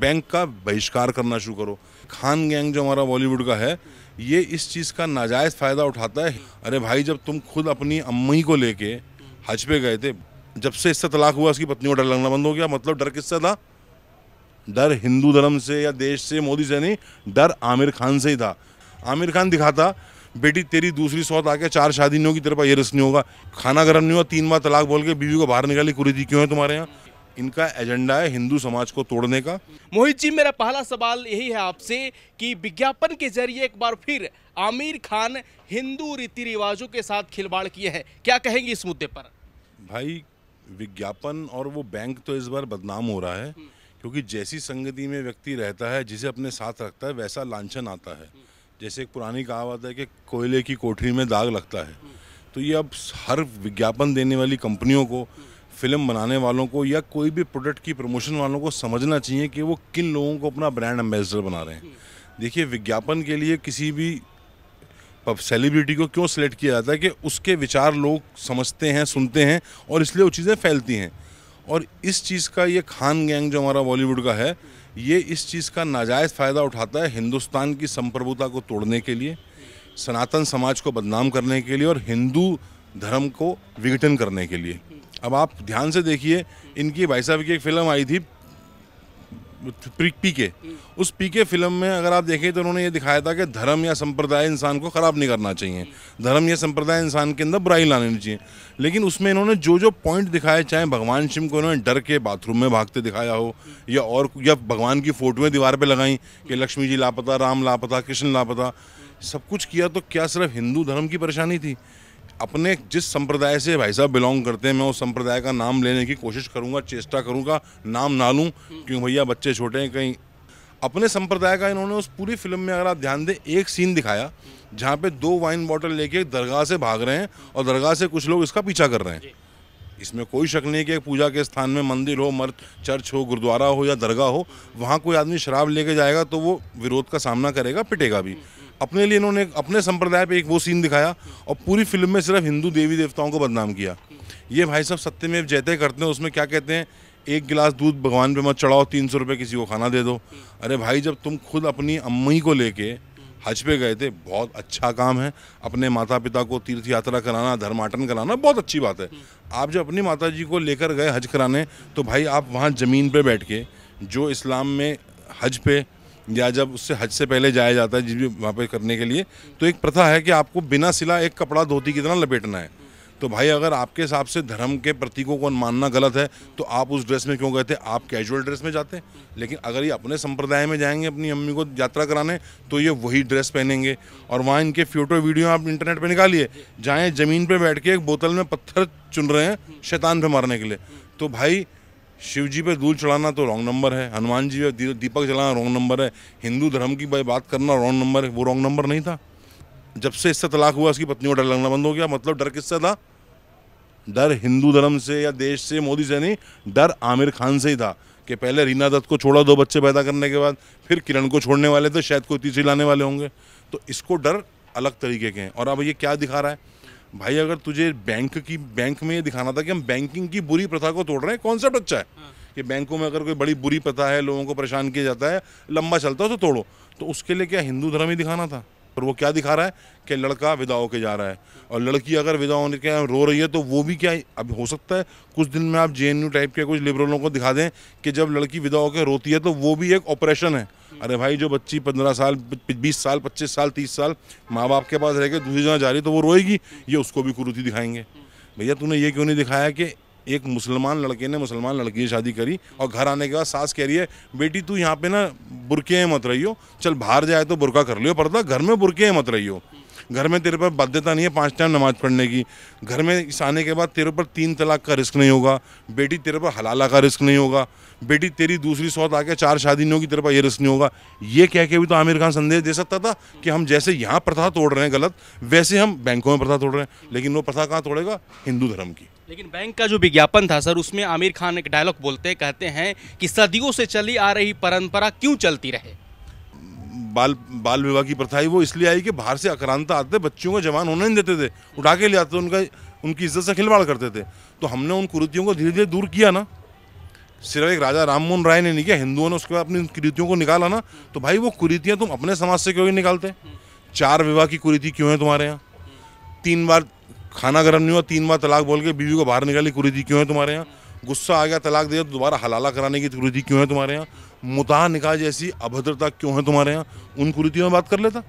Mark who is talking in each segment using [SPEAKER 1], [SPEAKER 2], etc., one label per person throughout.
[SPEAKER 1] Bank का बहिष्कार करना शुरू करो खान गैंग जो हमारा बॉलीवुड का है ये इस चीज़ का नाजायज़ फ़ायदा उठाता है अरे भाई जब तुम खुद अपनी अम्मी को लेके हज पे गए थे जब से इससे तलाक हुआ उसकी पत्नी को डर लगना बंद हो गया मतलब डर किससे था डर हिंदू धर्म से या देश से मोदी से नहीं डर आमिर खान से ही था आमिर खान दिखाता बेटी तेरी दूसरी सौत आके चार शादी नहीं होगी तेरे पास ये रस्म नहीं होगा खाना गर्म नहीं हुआ तीन बार तलाक बोल के बीवी को बाहर निकाली कुरीदी क्यों है तुम्हारे यहाँ इनका एजेंडा है हिंदू समाज को तोड़ने का मोहित जी मेरा पहला सवाल यही है आपसे कि विज्ञापन के जरिए एक बार फिर आमिर खान हिंदू रीति रिवाजों के साथ खिलवाड़ किए हैं क्या कहेंगे इस मुद्दे पर भाई विज्ञापन और वो बैंक तो इस बार बदनाम हो रहा है क्योंकि जैसी संगति में व्यक्ति रहता है जिसे अपने साथ रखता है वैसा लाछन आता है जैसे एक पुरानी कहावत है कि कोयले की कोठरी में दाग लगता है तो ये अब हर विज्ञापन देने वाली कंपनियों को फिल्म बनाने वालों को या कोई भी प्रोडक्ट की प्रमोशन वालों को समझना चाहिए कि वो किन लोगों को अपना ब्रांड एम्बेसडर बना रहे हैं देखिए विज्ञापन के लिए किसी भी सेलिब्रिटी को क्यों सेलेक्ट किया जाता है कि उसके विचार लोग समझते हैं सुनते हैं और इसलिए वो चीज़ें फैलती हैं और इस चीज़ का ये खान गैंग जो हमारा बॉलीवुड का है ये इस चीज़ का नाजायज़ फ़ायदा उठाता है हिंदुस्तान की संप्रभुता को तोड़ने के लिए सनातन समाज को बदनाम करने के लिए और हिंदू धर्म को विघटन करने के लिए अब आप ध्यान से देखिए इनकी भाई साहब की एक फिल्म आई थी पी के उस पी के फिल्म में अगर आप देखें तो उन्होंने ये दिखाया था कि धर्म या संप्रदाय इंसान को ख़राब नहीं करना चाहिए धर्म या संप्रदाय इंसान के अंदर बुराई लानी चाहिए लेकिन उसमें इन्होंने जो जो पॉइंट दिखाए चाहे भगवान शिव को इन्होंने डर के बाथरूम में भागते दिखाया हो या और या भगवान की फ़ोटोएँ दीवार पर लगाई कि लक्ष्मी जी लापता राम लापता कृष्ण लापता सब कुछ किया तो क्या सिर्फ हिंदू धर्म की परेशानी थी अपने जिस संप्रदाय से भाई साहब बिलोंग करते हैं मैं उस संप्रदाय का नाम लेने की कोशिश करूँगा चेष्टा करूँगा नाम ना लूँ क्यों भैया बच्चे छोटे हैं कहीं अपने संप्रदाय का इन्होंने उस पूरी फिल्म में अगर आप ध्यान दें एक सीन दिखाया जहाँ पे दो वाइन बॉटल लेके दरगाह से भाग रहे हैं और दरगाह से कुछ लोग इसका पीछा कर रहे हैं इसमें कोई शक नहीं कि पूजा के स्थान में मंदिर हो मर्द चर्च हो गुरुद्वारा हो या दरगाह हो वहाँ कोई आदमी शराब लेके जाएगा तो वो विरोध का सामना करेगा पिटेगा भी अपने लिए इन्होंने अपने संप्रदाय पे एक वो सीन दिखाया और पूरी फिल्म में सिर्फ हिंदू देवी देवताओं को बदनाम किया ये भाई साहब सत्य में जयते करते हैं उसमें क्या कहते हैं एक गिलास दूध भगवान पे मत चढ़ाओ तीन सौ रुपये किसी को खाना दे दो अरे भाई जब तुम खुद अपनी अम्मी को लेके हज पे गए थे बहुत अच्छा काम है अपने माता पिता को तीर्थ यात्रा कराना धर्माटन कराना बहुत अच्छी बात है आप जब अपनी माता जी को लेकर गए हज कराने तो भाई आप वहाँ ज़मीन पर बैठ के जो इस्लाम में हज पे या जब उससे हज से पहले जाया जाता है जिस वहाँ पर करने के लिए तो एक प्रथा है कि आपको बिना सिला एक कपड़ा धोती की तरह लपेटना है तो भाई अगर आपके हिसाब से धर्म के प्रतीकों को मानना गलत है तो आप उस ड्रेस में क्यों गए थे आप कैजुअल ड्रेस में जाते लेकिन अगर ये अपने संप्रदाय में जाएंगे अपनी अम्मी को यात्रा कराने तो ये वही ड्रेस पहनेंगे और वहाँ इनके फोटो वीडियो आप इंटरनेट पर निकालिए जाएँ ज़मीन पर बैठ के एक बोतल में पत्थर चुन रहे हैं शैतान पर मारने के लिए तो भाई शिव जी पे दूध चढ़ाना तो रॉन्ग नंबर है हनुमान जी पे दीपक जलाना रॉन्ग नंबर है हिंदू धर्म की बात करना रॉन्ग नंबर है वो रॉन्ग नंबर नहीं था जब से इससे तलाक हुआ उसकी पत्नी को डर लगना बंद हो गया मतलब डर किससे था डर हिंदू धर्म से या देश से मोदी से नहीं डर आमिर खान से ही था कि पहले रीना दत्त को छोड़ा दो बच्चे पैदा करने के बाद फिर किरण को छोड़ने वाले थे शायद कोई तीसरी लाने वाले होंगे तो इसको डर अलग तरीके के हैं और अब ये क्या दिखा रहा है भाई अगर तुझे बैंक की बैंक में ये दिखाना था कि हम बैंकिंग की बुरी प्रथा को तोड़ रहे हैं कॉन्सेप्ट अच्छा है हाँ। कि बैंकों में अगर कोई बड़ी बुरी प्रथा है लोगों को परेशान किया जाता है लंबा चलता है तो तोड़ो तो उसके लिए क्या हिंदू धर्म ही दिखाना था पर वो क्या दिखा रहा है कि लड़का विदा होकर जा रहा है और लड़की अगर विदा होने के रो रही है तो वो भी क्या अब हो सकता है कुछ दिन में आप जे टाइप के कुछ लिबरलों को दिखा दें कि जब लड़की विदा होकर रोती है तो वो भी एक ऑपरेशन है अरे भाई जो बच्ची पंद्रह साल बीस साल पच्चीस साल तीस साल माँ बाप के पास रह के दूसरी जगह जा रही तो वो रोएगी ये उसको भी कुरूति दिखाएंगे भैया तूने ये क्यों नहीं दिखाया कि एक मुसलमान लड़के ने मुसलमान लड़की से शादी करी और घर आने के बाद सास कह रही है बेटी तू यहाँ पे ना बुरके मत रही हो चल बाहर जाए तो बुरका कर लियो पर्दा घर में बुरके मत रही हो घर में तेरे पर बाध्यता नहीं है पाँच टाइम नमाज पढ़ने की घर में इस आने के बाद तेरे पर तीन तलाक का रिस्क नहीं होगा बेटी तेरे पर हलाला का रिस्क नहीं होगा बेटी तेरी दूसरी सौत आके चार शादी नहीं होगी तेरे पर यह रिस्क नहीं होगा ये कह के भी तो आमिर खान संदेश दे सकता था कि हम जैसे यहाँ प्रथा तोड़ रहे हैं गलत वैसे हम बैंकों में प्रथा तोड़ रहे हैं लेकिन वो प्रथा कहाँ तोड़ेगा हिंदू धर्म की लेकिन बैंक का जो विज्ञापन था सर उसमें आमिर खान एक डायलॉग बोलते कहते हैं कि सदियों से चली आ रही परंपरा क्यों चलती रहे बाल बाल विवाह की प्रथा ही वो इसलिए आई कि बाहर से अक्रांता आते बच्चों को जवान होने नहीं देते थे उठा के ले आते उनका उनकी इज्जत से खिलवाड़ करते थे तो हमने उन कुरीतियों को धीरे धीरे दूर किया ना सिर्फ एक राजा राम मोहन राय ने नहीं किया हिंदुओं ने उसके बाद अपनी कुरीतियों को निकाला ना तो भाई वो कुरीतियाँ तुम अपने समाज से क्यों निकालते चार विवाह की कुरीति क्यों है तुम्हारे यहाँ तीन बार खाना गर्म नहीं हुआ तीन बार तलाक बोल के बीवी को बाहर निकाली कुरीति क्यों है तुम्हारे यहाँ गुस्सा आ गया तलाक दे तो दोबारा हलाला कराने की कुरीदी क्यों है तुम्हारे यहाँ मुताह निकाह जैसी अभद्रता क्यों है तुम्हारे यहाँ उन कुरीतियों में बात कर लेता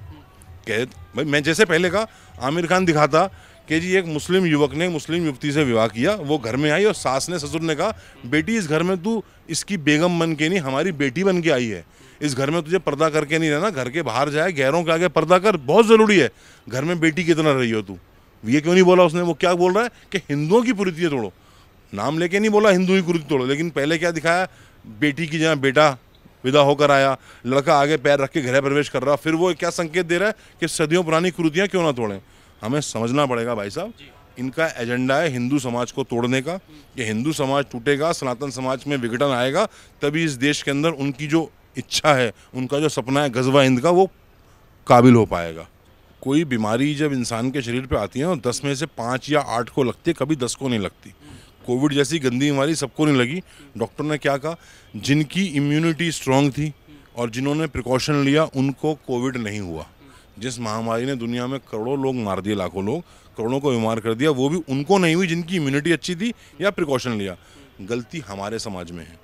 [SPEAKER 1] कह भाई मैं जैसे पहले कहा आमिर खान दिखाता कि जी एक मुस्लिम युवक ने मुस्लिम युवती से विवाह किया वो घर में आई और सास ने ससुर ने कहा बेटी इस घर में तू इसकी बेगम बन के नहीं हमारी बेटी बन के आई है इस घर में तुझे पर्दा करके नहीं रहना घर के बाहर जाए गैरों के आगे पर्दा कर बहुत ज़रूरी है घर में बेटी कितना रही हो तू ये क्यों नहीं बोला उसने वो क्या बोल रहा है कि हिंदुओं की कुरीतियाँ तोड़ो नाम लेके नहीं बोला हिंदू की कुरीति तोड़ो लेकिन पहले क्या दिखाया बेटी की जहाँ बेटा विदा होकर आया लड़का आगे पैर रख के गृह प्रवेश कर रहा फिर वो क्या संकेत दे रहा है कि सदियों पुरानी कुरुतियाँ क्यों ना तोड़ें हमें समझना पड़ेगा भाई साहब इनका एजेंडा है हिंदू समाज को तोड़ने का कि हिंदू समाज टूटेगा सनातन समाज में विघटन आएगा तभी इस देश के अंदर उनकी जो इच्छा है उनका जो सपना है गजवा हिंद का वो काबिल हो पाएगा कोई बीमारी जब इंसान के शरीर पे आती है ना दस में से पाँच या आठ को लगती है कभी दस को नहीं लगती कोविड जैसी गंदी बीमारी सबको नहीं लगी डॉक्टर ने क्या कहा जिनकी इम्यूनिटी स्ट्रांग थी और जिन्होंने प्रिकॉशन लिया उनको कोविड नहीं हुआ जिस महामारी ने दुनिया में करोड़ों लोग मार दिए लाखों लोग करोड़ों को बीमार कर दिया वो भी उनको नहीं हुई जिनकी इम्यूनिटी अच्छी थी या प्रिकॉशन लिया गलती हमारे समाज में है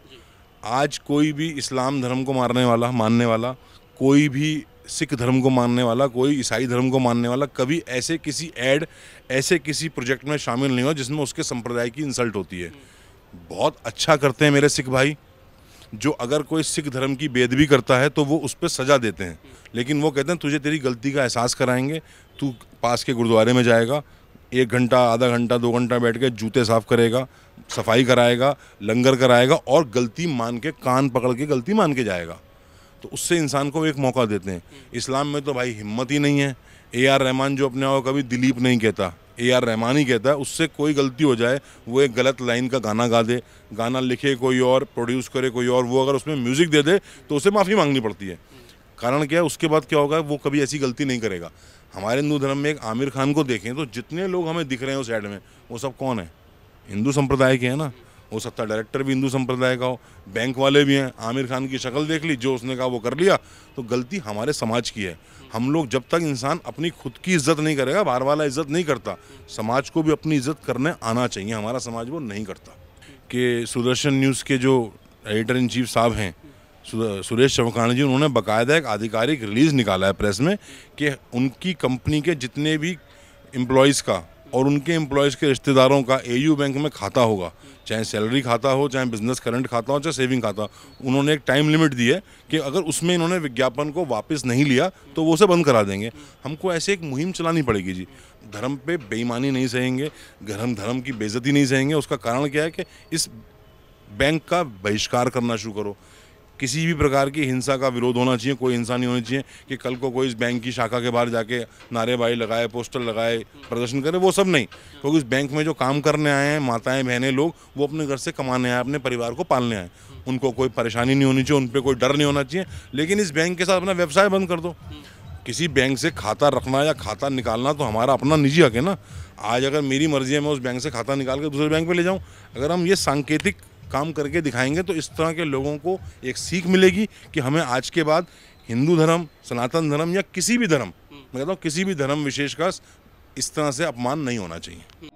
[SPEAKER 1] आज कोई भी इस्लाम धर्म को मारने वाला मानने वाला कोई भी सिख धर्म को मानने वाला कोई ईसाई धर्म को मानने वाला कभी ऐसे किसी ऐड ऐसे किसी प्रोजेक्ट में शामिल नहीं हुआ जिसमें उसके संप्रदाय की इंसल्ट होती है बहुत अच्छा करते हैं मेरे सिख भाई जो अगर कोई सिख धर्म की बेद भी करता है तो वो उस पर सज़ा देते हैं लेकिन वो कहते हैं तुझे तेरी गलती का एहसास कराएंगे तू पास के गुरुद्वारे में जाएगा एक घंटा आधा घंटा दो घंटा बैठ के जूते साफ करेगा सफाई कराएगा लंगर कराएगा और गलती मान के कान पकड़ के गलती मान के जाएगा तो उससे इंसान को एक मौका देते हैं इस्लाम में तो भाई हिम्मत ही नहीं है ए आर रहमान जो अपने आप कभी दिलीप नहीं कहता ए आर रहमान ही कहता है उससे कोई गलती हो जाए वो एक गलत लाइन का गाना गा दे गाना लिखे कोई और प्रोड्यूस करे कोई और वो अगर उसमें म्यूज़िक दे दे तो उसे माफ़ी मांगनी पड़ती है कारण क्या है उसके बाद क्या होगा वो कभी ऐसी गलती नहीं करेगा हमारे हिंदू धर्म में एक आमिर खान को देखें तो जितने लोग हमें दिख रहे हैं उस एड में वो सब कौन है हिंदू संप्रदाय के हैं ना हो सकता है डायरेक्टर भी हिंदू संप्रदाय का हो बैंक वाले भी हैं आमिर खान की शक्ल देख ली जो उसने कहा वो कर लिया तो गलती हमारे समाज की है हम लोग जब तक इंसान अपनी खुद की इज्जत नहीं करेगा बाहर वाला इज्जत नहीं करता समाज को भी अपनी इज्जत करने आना चाहिए हमारा समाज वो नहीं करता कि सुदर्शन न्यूज़ के जो एडिटर इन चीफ साहब हैं सुरेश शवकाणी जी उन्होंने बाकायदा एक आधिकारिक रिलीज़ निकाला है प्रेस में कि उनकी कंपनी के जितने भी एम्प्लॉयज़ का और उनके एम्प्लॉयज़ के रिश्तेदारों का एयू बैंक में खाता होगा चाहे सैलरी खाता हो चाहे बिजनेस करंट खाता हो चाहे सेविंग खाता हो उन्होंने एक टाइम लिमिट दी है कि अगर उसमें इन्होंने विज्ञापन को वापस नहीं लिया तो वो उसे बंद करा देंगे हमको ऐसे एक मुहिम चलानी पड़ेगी जी धर्म पे बेईमानी नहीं सहेंगे धर्म धर्म की बेजती नहीं सहेंगे उसका कारण क्या है कि इस बैंक का बहिष्कार करना शुरू करो किसी भी प्रकार की हिंसा का विरोध होना चाहिए कोई हिंसा नहीं होनी चाहिए कि कल को कोई इस बैंक की शाखा के बाहर जाके नारेबाजी लगाए पोस्टर लगाए प्रदर्शन करे वो सब नहीं क्योंकि इस बैंक में जो काम करने आए हैं माताएं बहनें लोग वो अपने घर से कमाने आए अपने परिवार को पालने आए उनको कोई परेशानी नहीं होनी चाहिए उन पर कोई डर नहीं होना चाहिए लेकिन इस बैंक के साथ अपना व्यवसाय बंद कर दो किसी बैंक से खाता रखना या खाता निकालना तो हमारा अपना निजी हक है ना आज अगर मेरी मर्जी है मैं उस बैंक से खाता निकाल के दूसरे बैंक पर ले जाऊँ अगर हम ये सांकेतिक काम करके दिखाएंगे तो इस तरह के लोगों को एक सीख मिलेगी कि हमें आज के बाद हिंदू धर्म सनातन धर्म या किसी भी धर्म मैं कहता हूँ किसी भी धर्म विशेष का इस तरह से अपमान नहीं होना चाहिए